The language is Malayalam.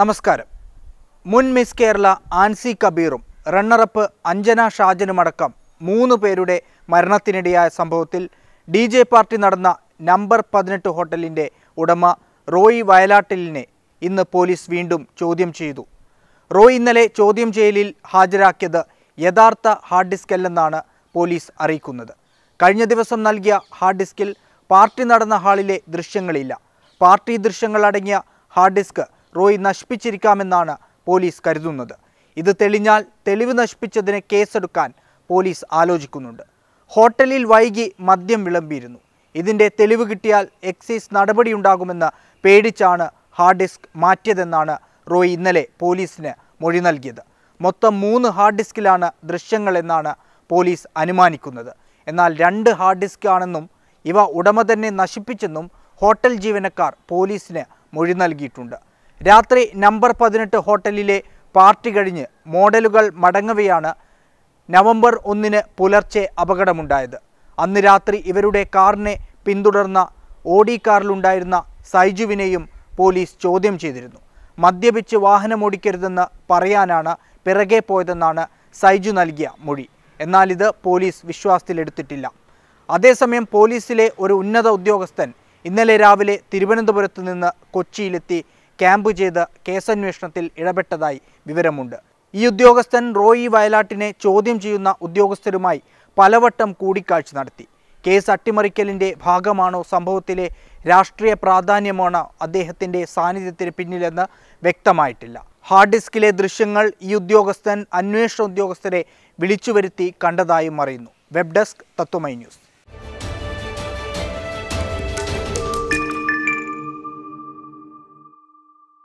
നമസ്കാരം മുൻ മിസ് കേരള ആൻസി കബീറും റണ്ണറപ്പ് അഞ്ജന ഷാജനുമടക്കം മൂന്ന് പേരുടെ മരണത്തിനിടയായ സംഭവത്തിൽ ഡി ജെ പാർട്ടി നടന്ന നമ്പർ പതിനെട്ട് ഹോട്ടലിൻ്റെ ഉടമ റോയി വയലാട്ടിലിനെ ഇന്ന് പോലീസ് വീണ്ടും ചോദ്യം ചെയ്തു റോയ് ഇന്നലെ ചോദ്യം ചെയ്യലിൽ ഹാജരാക്കിയത് യഥാർത്ഥ ഹാർഡ് ഡിസ്ക് അല്ലെന്നാണ് പോലീസ് അറിയിക്കുന്നത് കഴിഞ്ഞ ദിവസം നൽകിയ ഹാർഡ് ഡിസ്കിൽ പാർട്ടി നടന്ന ഹാളിലെ ദൃശ്യങ്ങളില്ല പാർട്ടി ദൃശ്യങ്ങളടങ്ങിയ ഹാർഡ് ഡിസ്ക് റോയ് നശിപ്പിച്ചിരിക്കാമെന്നാണ് പോലീസ് കരുതുന്നത് ഇത് തെളിഞ്ഞാൽ തെളിവ് നശിപ്പിച്ചതിന് കേസെടുക്കാൻ പോലീസ് ആലോചിക്കുന്നുണ്ട് ഹോട്ടലിൽ വൈകി മദ്യം വിളമ്പിയിരുന്നു ഇതിൻ്റെ തെളിവ് കിട്ടിയാൽ എക്സൈസ് നടപടിയുണ്ടാകുമെന്ന് പേടിച്ചാണ് ഹാർഡ് ഡിസ്ക് മാറ്റിയതെന്നാണ് റോയ് ഇന്നലെ പോലീസിന് മൊഴി നൽകിയത് മൊത്തം മൂന്ന് ഹാർഡ് ഡിസ്കിലാണ് ദൃശ്യങ്ങളെന്നാണ് പോലീസ് അനുമാനിക്കുന്നത് എന്നാൽ രണ്ട് ഹാർഡ് ഡിസ്ക് ആണെന്നും ഇവ ഉടമ തന്നെ നശിപ്പിച്ചെന്നും ഹോട്ടൽ ജീവനക്കാർ പോലീസിന് മൊഴി നൽകിയിട്ടുണ്ട് രാത്രി നമ്പർ പതിനെട്ട് ഹോട്ടലിലെ പാർട്ടി കഴിഞ്ഞ് മോഡലുകൾ മടങ്ങവെയാണ് നവംബർ ഒന്നിന് പുലർച്ചെ അപകടമുണ്ടായത് അന്ന് രാത്രി ഇവരുടെ കാറിനെ പിന്തുടർന്ന ഓടി കാറിലുണ്ടായിരുന്ന സൈജുവിനെയും പോലീസ് ചോദ്യം ചെയ്തിരുന്നു മദ്യപിച്ച് വാഹനമോടിക്കരുതെന്ന് പറയാനാണ് പിറകെ പോയതെന്നാണ് സൈജു നൽകിയ മൊഴി എന്നാൽ ഇത് പോലീസ് വിശ്വാസത്തിലെടുത്തിട്ടില്ല അതേസമയം പോലീസിലെ ഒരു ഉന്നത ഉദ്യോഗസ്ഥൻ ഇന്നലെ രാവിലെ തിരുവനന്തപുരത്ത് നിന്ന് കൊച്ചിയിലെത്തി ക്യാമ്പ് ചെയ്ത് കേസന്വേഷണത്തിൽ ഇടപെട്ടതായി വിവരമുണ്ട് ഈ ഉദ്യോഗസ്ഥൻ റോയി വയലാട്ടിനെ ചോദ്യം ചെയ്യുന്ന ഉദ്യോഗസ്ഥരുമായി പലവട്ടം കൂടിക്കാഴ്ച നടത്തി കേസ് അട്ടിമറിക്കലിൻ്റെ ഭാഗമാണോ സംഭവത്തിലെ രാഷ്ട്രീയ പ്രാധാന്യമാണോ അദ്ദേഹത്തിൻ്റെ സാന്നിധ്യത്തിന് പിന്നിലെന്ന് വ്യക്തമായിട്ടില്ല ഹാർഡ് ഡിസ്കിലെ ദൃശ്യങ്ങൾ ഈ ഉദ്യോഗസ്ഥൻ അന്വേഷണ ഉദ്യോഗസ്ഥരെ വിളിച്ചു വരുത്തി കണ്ടതായും അറിയുന്നു വെബ് ഡെസ്ക് തത്വമൈ ന്യൂസ്